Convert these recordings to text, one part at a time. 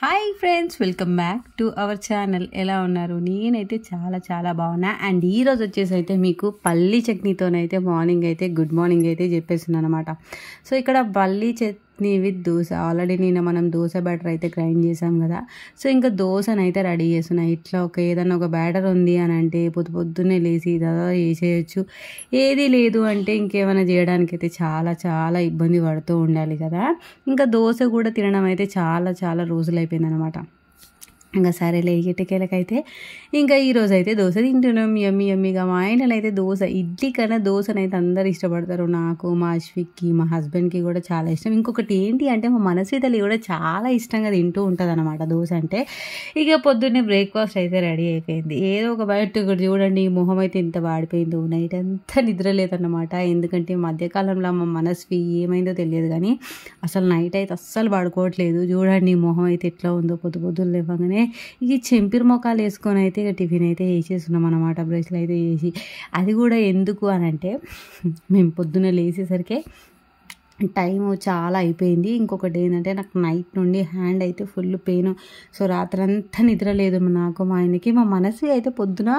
hi friends welcome back to our channel ఎలా ఉన్నారు నేనైతే చాలా చాలా బాగున్నా అండ్ ఈరోజు వచ్చేసి అయితే మీకు పల్లీ చట్నీతోనైతే మార్నింగ్ అయితే గుడ్ మార్నింగ్ అయితే చెప్పేస్తున్నాను అనమాట సో ఇక్కడ పల్లీ చట్ చట్నీ విత్ దోశ ఆల్రెడీ నేను మనం దోశ బ్యాటర్ అయితే గ్రైండ్ చేసాం కదా సో ఇంకా దోశను అయితే రెడీ చేస్తున్నాయి ఇట్లా ఒక ఏదైనా ఒక బ్యాటర్ ఉంది అని అంటే పొద్దు పొద్దున్నే లేచి దాదా చేసేయచ్చు ఏది లేదు అంటే ఇంకేమైనా చేయడానికి అయితే చాలా చాలా ఇబ్బంది పడుతూ ఉండాలి కదా ఇంకా దోశ కూడా తినడం అయితే చాలా చాలా రోజులు అయిపోయిందనమాట ఇంకా సరేలే ఇటుకేలకైతే ఇంకా ఈరోజు అయితే దోశ తింటున్నాం యమ్మి యమ్మిగా మా ఇంట్లో అయితే దోశ ఇడ్లీ కన్నా దోశనైతే అందరు ఇష్టపడతారు నాకు మా అశ్విక్కి మా హస్బెండ్కి కూడా చాలా ఇష్టం ఇంకొకటి ఏంటి అంటే మా మనస్వితల్లి కూడా చాలా ఇష్టంగా తింటూ ఉంటుంది అనమాట దోశ అంటే ఇక పొద్దున్నే బ్రేక్ఫాస్ట్ అయితే రెడీ అయిపోయింది ఏదో ఒక బయట ఇక్కడ చూడండి మొహం అయితే ఇంత వాడిపోయిందో నైట్ అంతా నిద్ర లేదన్నమాట ఎందుకంటే మధ్యకాలంలో మా మనస్వి ఏమైందో తెలియదు కానీ అసలు నైట్ అయితే అస్సలు పడుకోవట్లేదు చూడండి మొహం అయితే ఎట్లా ఉందో పొద్దు పొద్దులు లేవగానే ఇక చెంపిరి మొక్కలు వేసుకొని అయితే ఇక టిఫిన్ అయితే వేసేస్తున్నాం అనమాట బ్రష్లు అయితే వేసి అది కూడా ఎందుకు అని అంటే మేము పొద్దున్న లేచేసరికి టైం చాలా అయిపోయింది ఇంకొకటి ఏంటంటే నాకు నైట్ నుండి హ్యాండ్ అయితే ఫుల్ పెయిన్ సో రాత్రంతా నిద్ర లేదు నాకు మా ఆయనకి మా మనసు అయితే పొద్దున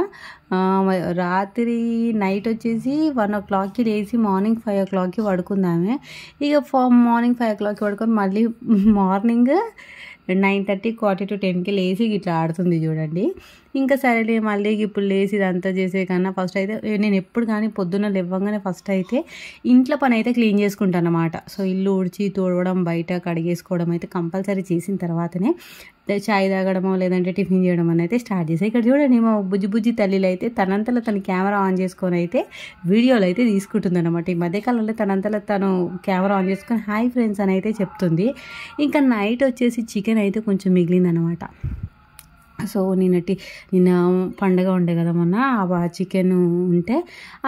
రాత్రి నైట్ వచ్చేసి వన్ ఓ క్లాక్కి లేచి మార్నింగ్ ఫైవ్ ఓ క్లాక్కి పడుకుందామే ఇక మార్నింగ్ ఫైవ్ ఓ క్లాక్కి పడుకొని మళ్ళీ morning nine thirty quarter to టెన్కి లేచి ఇట్లా ఆడుతుంది చూడండి ఇంకా సరేలే మళ్ళీ ఇప్పుడు లేచి ఇదంతా చేసే కన్నా ఫస్ట్ అయితే నేను ఎప్పుడు కానీ పొద్దున్న లేవగానే ఫస్ట్ అయితే ఇంట్లో పని అయితే క్లీన్ చేసుకుంటాను అనమాట సో ఇల్లు ఉడిచి తోడవడం బయట కడిగేసుకోవడం అయితే కంపల్సరీ చేసిన తర్వాతనే చాయ్ తాగడమో లేదంటే టిఫిన్ చేయడం అని అయితే స్టార్ట్ చేసాయి ఇక్కడ చూడండి మా బుజ్జి బుజ్జి తల్లిలు అయితే తనంతలో తన కెమెరా ఆన్ చేసుకొని అయితే వీడియోలు అయితే తీసుకుంటుంది అనమాట ఈ మధ్యకాలంలో తనంతలో తను కెమెరా ఆన్ చేసుకొని హాయ్ ఫ్రెండ్స్ అని అయితే చెప్తుంది ఇంకా నైట్ వచ్చేసి చికెన్ అయితే కొంచెం మిగిలిందనమాట సో నిన్నటి నిన్న పండగ ఉండే కదా మొన్న ఆ చికెన్ ఉంటే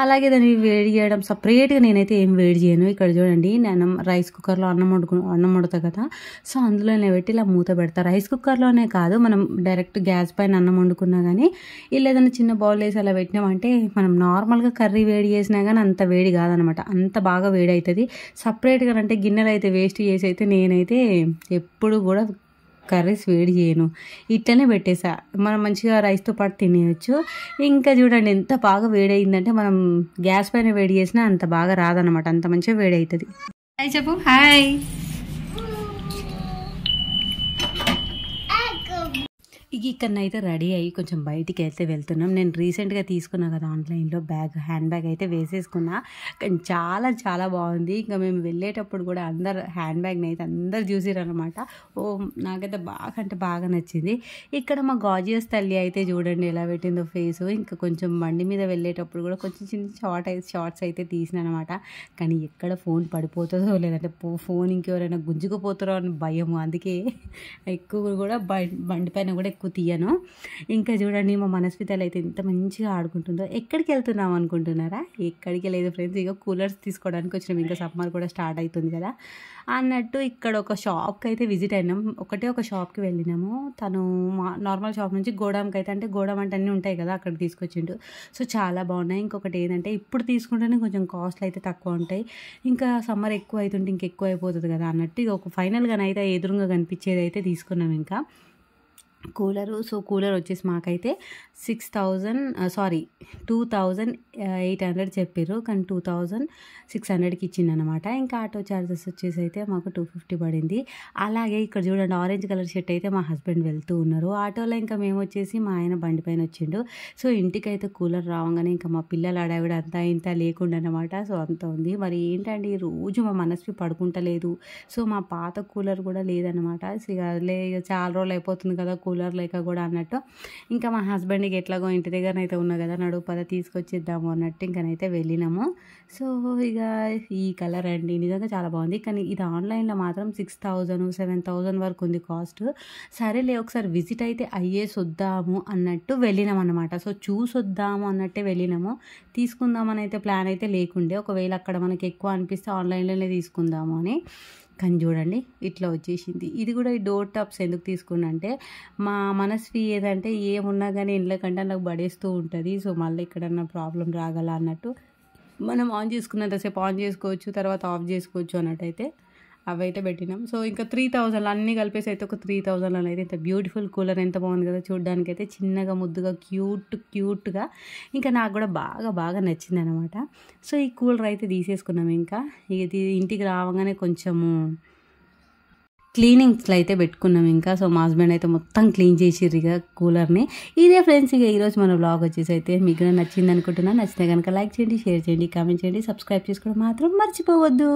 అలాగే దాన్ని వేడి చేయడం సపరేట్గా నేనైతే ఏం వేడి చేయను ఇక్కడ చూడండి నేను రైస్ కుక్కర్లో అన్నం వండుకు అన్నం వండుతా కదా సో అందులోనే పెట్టి ఇలా మూత పెడతా రైస్ కుక్కర్లోనే కాదు మనం డైరెక్ట్ గ్యాస్ పైన అన్నం వండుకున్నా కానీ ఇలా ఏదైనా చిన్న బౌల్ వేసి అలా పెట్టినామంటే మనం నార్మల్గా కర్రీ వేడి చేసినా కానీ అంత వేడి కాదనమాట అంత బాగా వేడి అవుతుంది సపరేట్గా అంటే గిన్నెలు అయితే వేస్ట్ చేసి అయితే నేనైతే ఎప్పుడు కూడా కర్రీస్ వేడి చేయను ఇట్లనే పెట్టేసా మనం మంచిగా రైస్తో పాటు తినేయచ్చు ఇంకా చూడండి ఎంత బాగా అయిందంటే మనం గ్యాస్ పైన వేడి చేసినా అంత బాగా రాదనమాట అంత మంచిగా వేడి అవుతుంది చెప్పు హాయ్ ఇక ఇక్కడనైతే రెడీ అయ్యి కొంచెం బయటికి అయితే వెళ్తున్నాం నేను రీసెంట్గా తీసుకున్నా కదా ఆన్లైన్లో బ్యాగ్ హ్యాండ్ బ్యాగ్ అయితే వేసేసుకున్నా కానీ చాలా చాలా బాగుంది ఇంకా మేము వెళ్ళేటప్పుడు కూడా అందరు హ్యాండ్ బ్యాగ్ని అయితే అందరు అనమాట ఓ నాకైతే బాగా అంటే బాగా నచ్చింది ఇక్కడ మా గాజియస్ తల్లి అయితే చూడండి ఎలా పెట్టిందో ఫేస్ ఇంకా కొంచెం బండి మీద వెళ్ళేటప్పుడు కూడా కొంచెం చిన్న షార్ట్ షార్ట్స్ అయితే తీసిన అనమాట కానీ ఎక్కడ ఫోన్ పడిపోతుందో లేదంటే ఫోన్ ఇంకెవరైనా గుంజుకుపోతారో అని భయం అందుకే ఎక్కువ కూడా బండి పైన కూడా ఎక్కువ వరకు తీయను ఇంకా చూడండి మా మనస్వితలు అయితే ఎంత మంచిగా ఆడుకుంటుందో ఎక్కడికి వెళ్తున్నాం అనుకుంటున్నారా ఎక్కడికి లేదు ఫ్రెండ్స్ ఇక కూలర్స్ తీసుకోవడానికి వచ్చినాం ఇంకా సమ్మర్ కూడా స్టార్ట్ అవుతుంది కదా అన్నట్టు ఇక్కడ ఒక షాప్కి అయితే విజిట్ అయినాం ఒకటే ఒక షాప్కి వెళ్ళినాము తను నార్మల్ షాప్ నుంచి గోడామ్కి అయితే అంటే గోడామ్ అంటే అన్నీ ఉంటాయి కదా అక్కడ తీసుకొచ్చిండు సో చాలా బాగున్నాయి ఇంకొకటి ఏంటంటే ఇప్పుడు తీసుకుంటేనే కొంచెం కాస్ట్లు అయితే తక్కువ ఉంటాయి ఇంకా సమ్మర్ ఎక్కువ అవుతుంటే ఇంకెక్కువ అయిపోతుంది కదా అన్నట్టు ఇక ఒక ఫైనల్గా అయితే ఎదురుగా కనిపించేది అయితే తీసుకున్నాం ఇంకా కూలరు సో కూలర్ వచ్చేసి మాకైతే six thousand sorry two thousand eight hundred చెప్పారు కానీ టూ థౌజండ్ సిక్స్ హండ్రెడ్కి ఇచ్చిందనమాట ఇంకా ఆటో ఛార్జెస్ వచ్చేసి అయితే మాకు టూ ఫిఫ్టీ పడింది అలాగే ఇక్కడ చూడండి ఆరెంజ్ కలర్ షర్ట్ అయితే మా హస్బెండ్ వెళ్తూ ఉన్నారు ఆటోలో ఇంకా మేము వచ్చేసి మా ఆయన బండి పైన వచ్చిండు సో ఇంటికైతే కూలర్ రావంగానే ఇంకా మా పిల్లలు అడావిడ అంతా ఇంత లేకుండా అనమాట సో అంత ఉంది మరి ఏంటండి రోజు మా మనసుకి పడుకుంటలేదు సో మా పాత కూలర్ కూడా లేదనమాట చాలా రోజులు అయిపోతుంది కదా కూలర్ లేక కూడా అన్నట్టు ఇంకా మా హస్బెండ్కి ఎట్లాగో ఇంటి దగ్గర అయితే ఉన్నా కదా నడు పద తీసుకొచ్చిద్దాము అన్నట్టు ఇంకనైతే వెళ్ళినాము సో ఇక ఈ కలర్ అండి నిజంగా చాలా బాగుంది కానీ ఇది ఆన్లైన్లో మాత్రం సిక్స్ థౌజండ్ సెవెన్ థౌజండ్ వరకు ఉంది కాస్ట్ సరేలే ఒకసారి విజిట్ అయితే అయ్యేసి అన్నట్టు వెళ్ళినాం అనమాట సో చూసొద్దాము అన్నట్టే వెళ్ళినాము తీసుకుందామని అయితే ప్లాన్ అయితే లేకుండే ఒకవేళ అక్కడ మనకి ఎక్కువ అనిపిస్తే ఆన్లైన్లోనే తీసుకుందాము అని కానీ చూడండి ఇట్లా వచ్చేసింది ఇది కూడా ఈ డోర్ టాప్స్ ఎందుకు తీసుకున్న అంటే మా మనస్వి ఏదంటే ఏమున్నా కానీ ఇళ్ళకంటే నాకు పడేస్తూ ఉంటుంది సో మళ్ళీ ఎక్కడన్నా ప్రాబ్లం రాగల అన్నట్టు మనం ఆన్ చేసుకున్నంతసేపు ఆన్ చేసుకోవచ్చు తర్వాత ఆఫ్ చేసుకోవచ్చు అన్నట్టు అయితే అవైతే పెట్టినాం సో ఇంకా త్రీ థౌజండ్ అన్నీ కలిపేసి అయితే ఒక త్రీ థౌజండ్లో అయితే ఇంత బ్యూటిఫుల్ కూలర్ ఎంత బాగుంది కదా చూడడానికి అయితే చిన్నగా ముద్దుగా క్యూట్ క్యూట్గా ఇంకా నాకు కూడా బాగా బాగా నచ్చింది అనమాట సో ఈ కూలర్ అయితే తీసేసుకున్నాం ఇంకా ఇది ఇంటికి రావగానే కొంచెము క్లీనింగ్స్లో అయితే పెట్టుకున్నాం ఇంకా సో మా హస్బెండ్ అయితే మొత్తం క్లీన్ చేసిర్రు ఇక కూలర్ని ఇదే ఫ్రెండ్స్ ఇక ఈరోజు మన బ్లాగ్ వచ్చేసి అయితే మీకు నచ్చింది అనుకుంటున్నాను నచ్చితే కనుక లైక్ చేయండి షేర్ చేయండి కామెంట్ చేయండి సబ్స్క్రైబ్ చేసుకోవడం మాత్రం మర్చిపోవద్దు